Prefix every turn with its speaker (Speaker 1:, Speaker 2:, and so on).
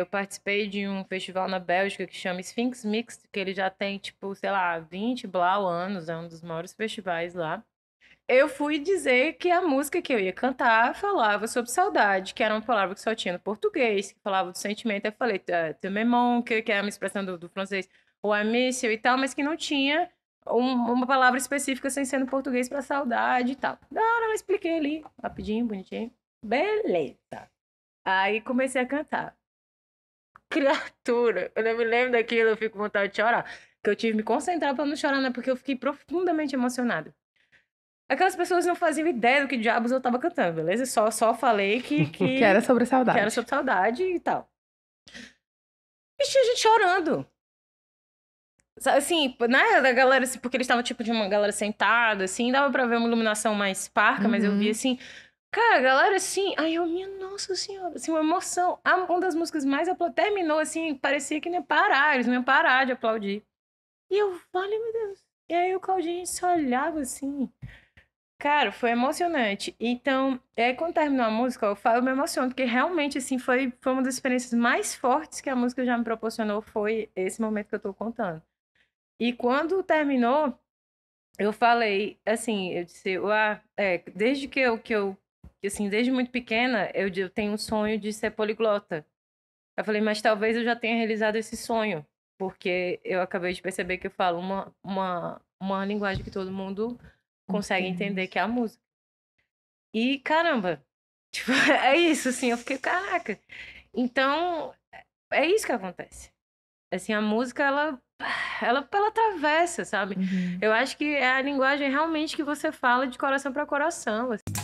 Speaker 1: eu participei de um festival na Bélgica que chama Sphinx Mixed, que ele já tem, tipo, sei lá, 20 blau anos, é um dos maiores festivais lá. Eu fui dizer que a música que eu ia cantar falava sobre saudade, que era uma palavra que só tinha no português, que falava do sentimento. Eu falei, tememon, tá, tá, que é uma expressão do, do francês, ou a é e tal, mas que não tinha um, uma palavra específica sem ser no português para saudade e tal. Da hora eu expliquei ali, rapidinho, bonitinho. Beleza. Aí comecei a cantar criatura. Eu não me lembro daquilo, eu fico com vontade de chorar. Que eu tive que me concentrar para não chorar, né? Porque eu fiquei profundamente emocionada. Aquelas pessoas não faziam ideia do que diabos eu tava cantando, beleza? Só, só falei que. Que, que era sobre saudade. Que era sobre saudade e tal. E tinha gente chorando. Assim, né? A galera, assim, porque eles estavam tipo de uma galera sentada, assim, dava pra ver uma iluminação mais parca, uhum. mas eu vi uhum. assim Cara, a galera, assim, aí eu, minha nossa senhora, assim, uma emoção. uma das músicas mais aplaudidas, terminou assim, parecia que nem parar, eles não iam parar de aplaudir. E eu, vale, meu Deus. E aí o Claudinho se olhava assim. Cara, foi emocionante. Então, é, quando terminou a música, eu, falo, eu me emociono, porque realmente, assim, foi, foi uma das experiências mais fortes que a música já me proporcionou, foi esse momento que eu tô contando. E quando terminou, eu falei, assim, eu disse, ah, é, desde que eu, que eu que assim, desde muito pequena, eu, eu tenho um sonho de ser poliglota. Eu falei, mas talvez eu já tenha realizado esse sonho, porque eu acabei de perceber que eu falo uma, uma, uma linguagem que todo mundo consegue Entendi. entender, que é a música. E caramba, tipo, é isso, assim, eu fiquei, caraca. Então, é, é isso que acontece. Assim, a música, ela, ela, ela atravessa, sabe? Uhum. Eu acho que é a linguagem realmente que você fala de coração para coração. Assim.